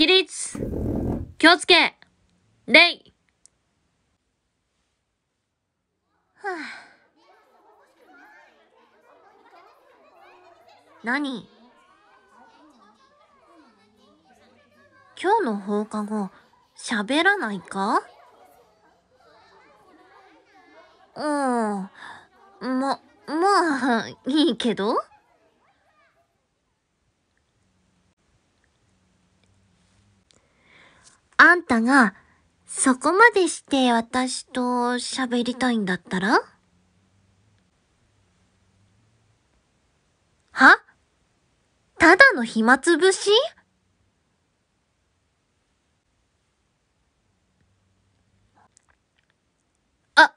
起立気をつけレイはぁ、あ。何今日の放課後、喋らないかうん。ま、まあ、いいけど。あんたが、そこまでして私と喋りたいんだったらはただの暇つぶしあ、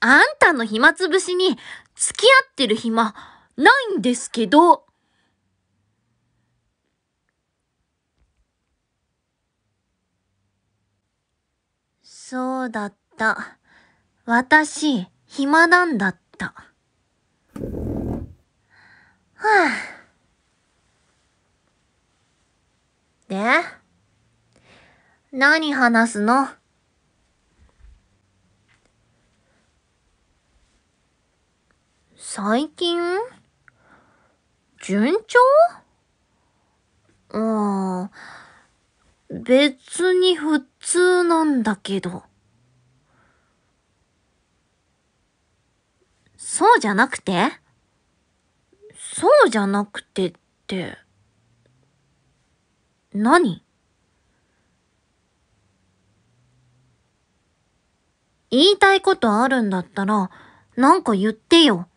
あんたの暇つぶしに付き合ってる暇ないんですけど。そうだった。私、暇なんだった。はぁ、あ。で何話すの最近順調うん。別に普通なんだけど。そうじゃなくてそうじゃなくてって、何言いたいことあるんだったら、なんか言ってよ。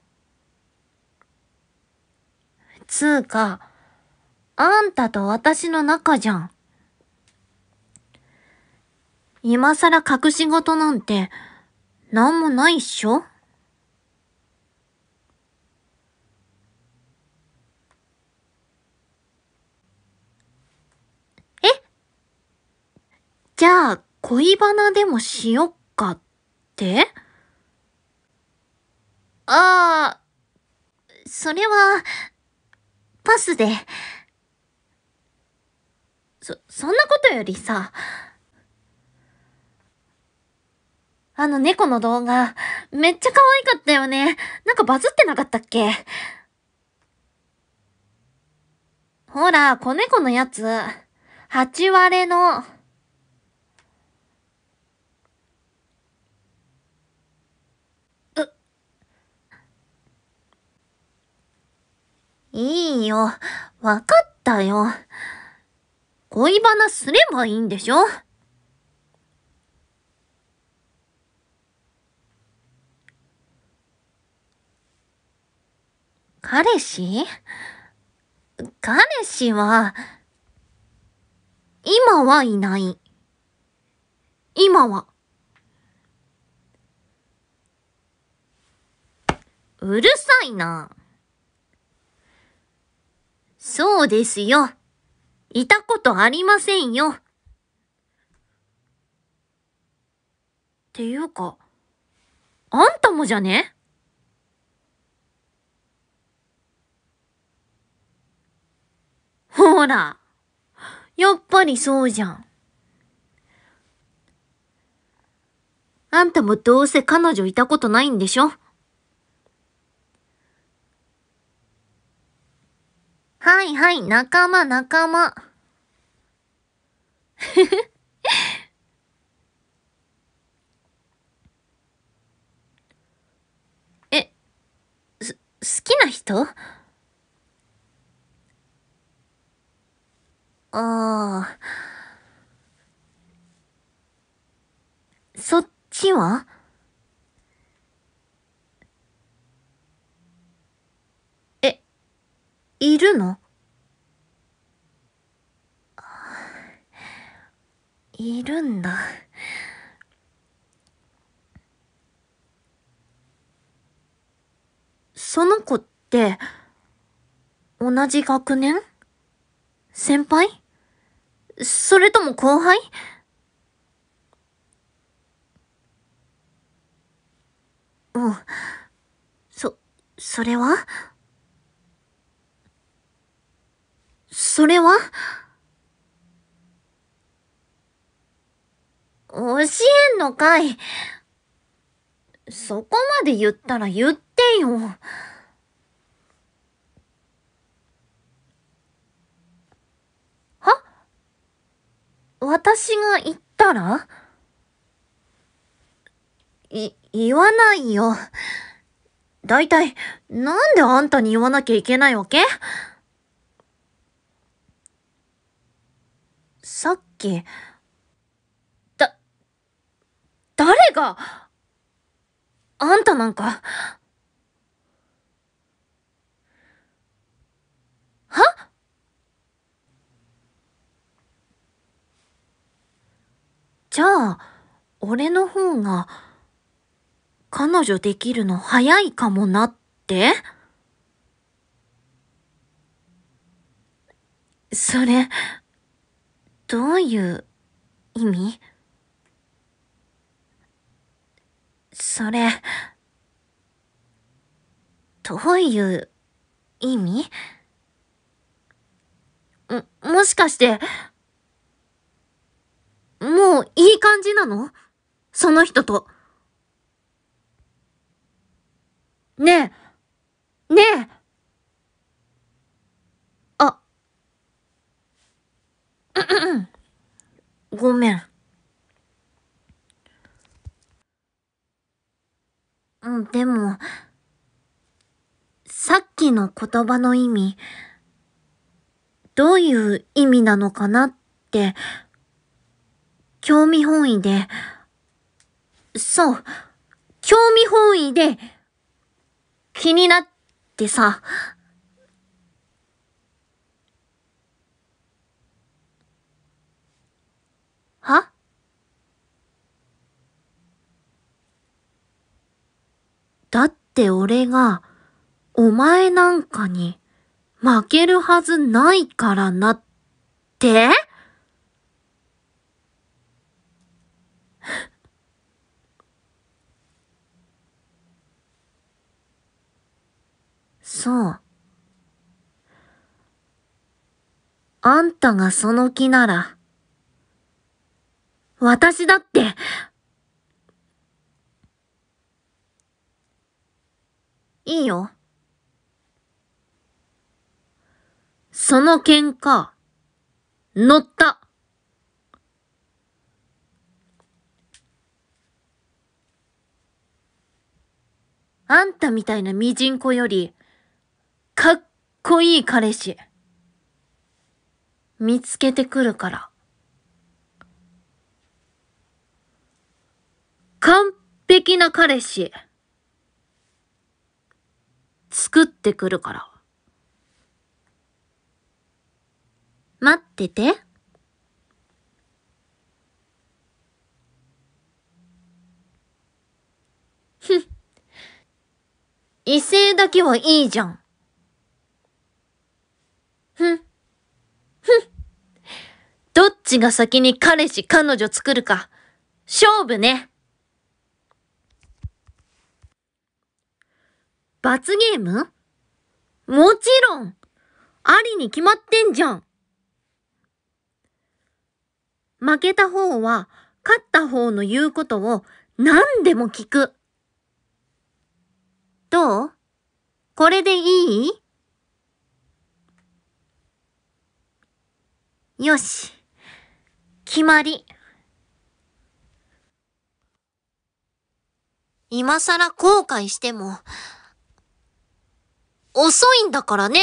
つうか、あんたと私の仲じゃん。今更隠し事なんて、なんもないっしょえじゃあ、恋バナでもしよっかってああ、それは、パスで。そ、そんなことよりさ、あの猫の動画、めっちゃ可愛かったよね。なんかバズってなかったっけほら、子猫のやつ、8割れの、いいよ。わかったよ。恋バナすればいいんでしょ彼氏彼氏は、今はいない。今は。うるさいな。そうですよ。いたことありませんよ。っていうか、あんたもじゃねほら、やっぱりそうじゃん。あんたもどうせ彼女いたことないんでしょはいはい、仲間仲間。ふふ。え、す、好きな人そっちはえ、いるのいるんだ。その子って、同じ学年先輩それとも後輩うん。そ、それはそれは教えんのかいそこまで言ったら言ってよ。私が言ったらい、言わないよ。だいたい、なんであんたに言わなきゃいけないわけさっき、だ、誰が、あんたなんか、じゃあ、俺の方が、彼女できるの早いかもなってそれ、どういう意味それ、どういう意味も、もしかして、もういい感じなのその人と。ねえ、ねえ。あ、うんうん。ごめん。でも、さっきの言葉の意味、どういう意味なのかなって興味本位で、そう、興味本位で、気になってさ、はだって俺が、お前なんかに、負けるはずないからなってそう。あんたがその気なら、私だって、いいよ。その喧嘩、乗った。あんたみたいなミジンコより、こいい彼氏、見つけてくるから。完璧な彼氏、作ってくるから。待ってて。ふっ。異性だけはいいじゃん。ふん。ふん。どっちが先に彼氏彼女作るか、勝負ね。罰ゲームもちろん、ありに決まってんじゃん。負けた方は、勝った方の言うことを何でも聞く。どうこれでいいよし。決まり。今更後悔しても、遅いんだからね。